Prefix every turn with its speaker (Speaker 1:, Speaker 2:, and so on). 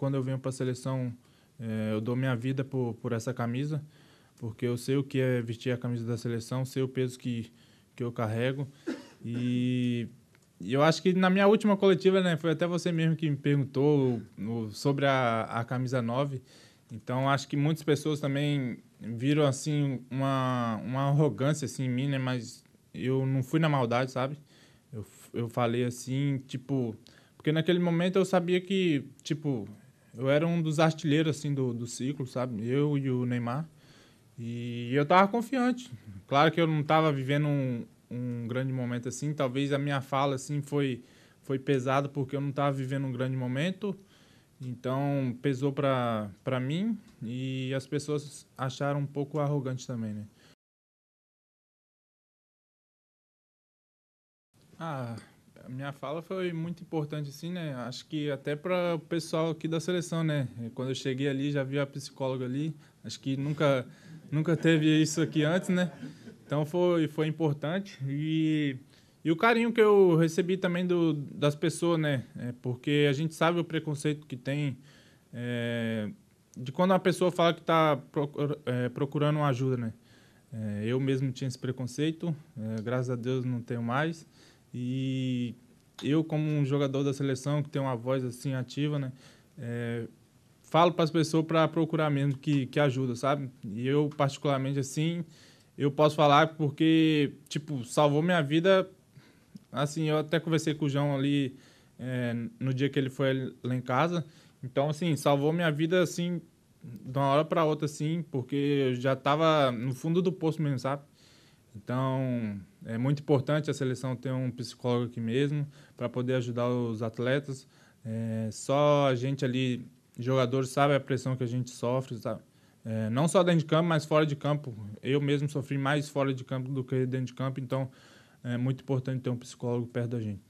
Speaker 1: quando eu venho para a seleção, é, eu dou minha vida por, por essa camisa, porque eu sei o que é vestir a camisa da seleção, sei o peso que, que eu carrego. E, eu acho que na minha última coletiva, né, foi até você mesmo que me perguntou no, sobre a, a camisa 9. Então, acho que muitas pessoas também viram, assim, uma, uma arrogância, assim, em mim, né? Mas eu não fui na maldade, sabe? Eu, eu falei assim, tipo... Porque naquele momento eu sabia que, tipo, eu era um dos artilheiros assim do, do ciclo, sabe? Eu e o Neymar. E eu tava confiante. Claro que eu não tava vivendo um, um grande momento assim. Talvez a minha fala assim foi foi pesada porque eu não tava vivendo um grande momento. Então pesou para para mim e as pessoas acharam um pouco arrogante também, né? Ah, minha fala foi muito importante, assim, né? Acho que até para o pessoal aqui da seleção, né? Quando eu cheguei ali, já vi a psicóloga ali. Acho que nunca, nunca teve isso aqui antes, né? Então foi, foi importante. E, e o carinho que eu recebi também do, das pessoas, né? É porque a gente sabe o preconceito que tem. É, de quando uma pessoa fala que está é, procurando uma ajuda, né? É, eu mesmo tinha esse preconceito, é, graças a Deus não tenho mais. E eu, como um jogador da seleção que tem uma voz assim ativa, né? É, falo para as pessoas para procurar mesmo que, que ajuda, sabe? E eu, particularmente, assim, eu posso falar porque, tipo, salvou minha vida. Assim, eu até conversei com o João ali é, no dia que ele foi lá em casa. Então, assim, salvou minha vida, assim, de uma hora para outra, assim, porque eu já estava no fundo do poço mesmo, sabe? Então, é muito importante a seleção ter um psicólogo aqui mesmo para poder ajudar os atletas. É, só a gente ali, jogadores, sabe a pressão que a gente sofre, sabe? É, não só dentro de campo, mas fora de campo. Eu mesmo sofri mais fora de campo do que dentro de campo, então é muito importante ter um psicólogo perto da gente.